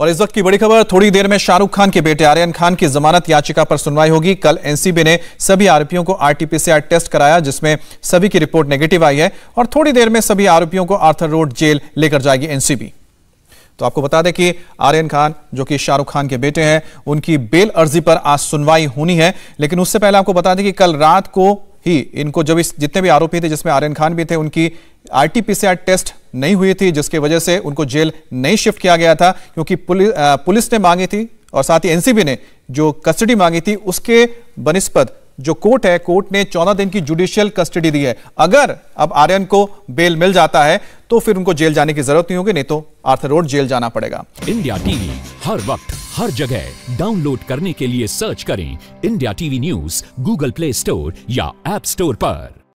और इस वक्त की बड़ी खबर थोड़ी देर में शाहरुख खान के बेटे आर्यन खान की जमानत याचिका पर सुनवाई होगी कल एनसीबी ने सभी आरोपियों को आरटीपीसीआर टेस्ट कराया जिसमें सभी की रिपोर्ट नेगेटिव आई है और थोड़ी देर में सभी आरोपियों को आर्थर रोड जेल लेकर जाएगी एनसीबी तो आपको बता दें कि आर्यन खान जो कि शाहरुख खान के बेटे हैं उनकी बेल अर्जी पर आज सुनवाई होनी है लेकिन उससे पहले आपको बता दें कि कल रात को ही इनको जब इस जितने भी आरोपी थे जिसमें आर्यन खान भी थे उनकी आरटीपीसीआर टेस्ट नहीं हुई थी जिसकी वजह से उनको जेल नहीं शिफ्ट किया गया था क्योंकि पुलि, पुलिस ने मांगी थी और साथ ही एनसीबी ने जो कस्टडी मांगी थी उसके बनस्पत जो कोर्ट है कोर्ट ने चौदह दिन की जुडिशियल कस्टडी दी है अगर अब आर्यन को बेल मिल जाता है तो फिर उनको जेल जाने की जरूरत नहीं होगी नहीं तो आर्थर रोड जेल जाना पड़ेगा इंडिया टीवी हर वक्त हर जगह डाउनलोड करने के लिए सर्च करें India TV news Google Play Store या एप स्टोर पर